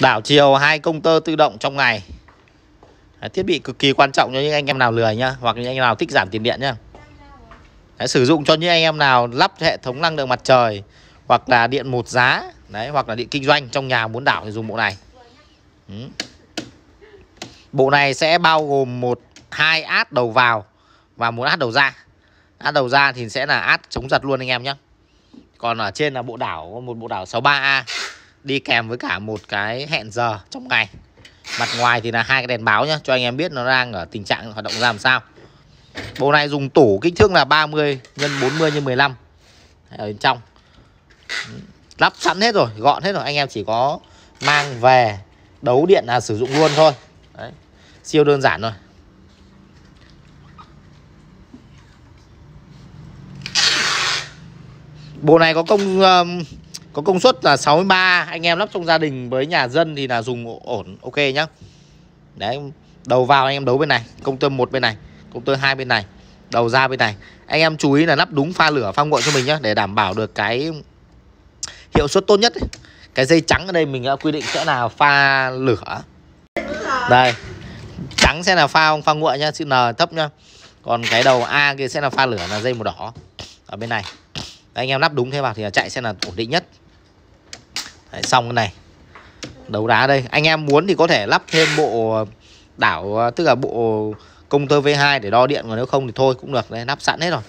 Đảo chiều hai công tơ tự động trong ngày Đấy, Thiết bị cực kỳ quan trọng cho những anh em nào lười nhá Hoặc những anh em nào thích giảm tiền điện nhá Đấy, Sử dụng cho những anh em nào lắp hệ thống năng lượng mặt trời Hoặc là điện một giá Đấy, Hoặc là điện kinh doanh trong nhà muốn đảo thì dùng bộ này ừ. Bộ này sẽ bao gồm một hai át đầu vào Và một át đầu ra Át đầu ra thì sẽ là át chống giật luôn anh em nhé Còn ở trên là bộ đảo Một bộ đảo 63A đi kèm với cả một cái hẹn giờ trong ngày mặt ngoài thì là hai cái đèn báo nhá cho anh em biết nó đang ở tình trạng hoạt động ra làm sao bộ này dùng tủ kích thước là 30 nhân 40 nhân 15 ở bên trong lắp sẵn hết rồi gọn hết rồi anh em chỉ có mang về đấu điện là sử dụng luôn thôi Đấy. siêu đơn giản rồi bộ này có công uh, có công suất là 63 Anh em lắp trong gia đình với nhà dân thì là dùng ổn ok nhá Đấy Đầu vào anh em đấu bên này Công tơ một bên này Công tơ hai bên này Đầu ra bên này Anh em chú ý là lắp đúng pha lửa pha nguội cho mình nhá Để đảm bảo được cái hiệu suất tốt nhất Cái dây trắng ở đây mình đã quy định sẽ là pha lửa Đây Trắng sẽ là pha pha nguội nhá Chữ N thấp nhá Còn cái đầu A kia sẽ là pha lửa là dây màu đỏ Ở bên này Anh em lắp đúng thế vào thì chạy sẽ là ổn định nhất Đấy, xong cái này đấu đá đây anh em muốn thì có thể lắp thêm bộ đảo tức là bộ công tơ V2 để đo điện còn nếu không thì thôi cũng được đấy lắp sẵn hết rồi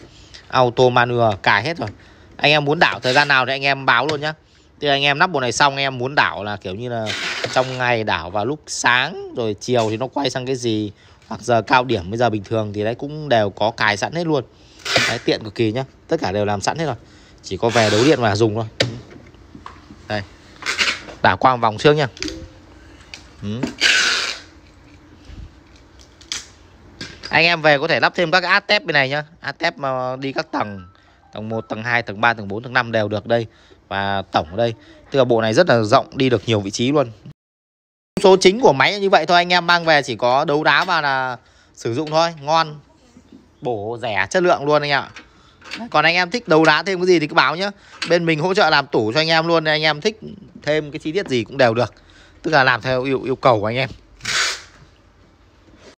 auto manual cài hết rồi anh em muốn đảo thời gian nào thì anh em báo luôn nhá thì anh em lắp bộ này xong anh em muốn đảo là kiểu như là trong ngày đảo vào lúc sáng rồi chiều thì nó quay sang cái gì hoặc giờ cao điểm bây giờ bình thường thì đấy cũng đều có cài sẵn hết luôn đấy tiện cực kỳ nhá tất cả đều làm sẵn hết rồi chỉ có về đấu điện mà dùng thôi đây Bảo qua một vòng xương nha ừ. Anh em về có thể lắp thêm các át tép bên này nhá Át tép mà đi các tầng Tầng 1, tầng 2, tầng 3, tầng 4, tầng 5 đều được đây Và tổng ở đây Tức là bộ này rất là rộng đi được nhiều vị trí luôn Số chính của máy như vậy thôi anh em mang về chỉ có đấu đá và là sử dụng thôi Ngon Bổ rẻ chất lượng luôn anh ạ còn anh em thích đấu đá thêm cái gì thì cứ báo nhá bên mình hỗ trợ làm tủ cho anh em luôn anh em thích thêm cái chi tiết gì cũng đều được tức là làm theo yêu yêu cầu của anh em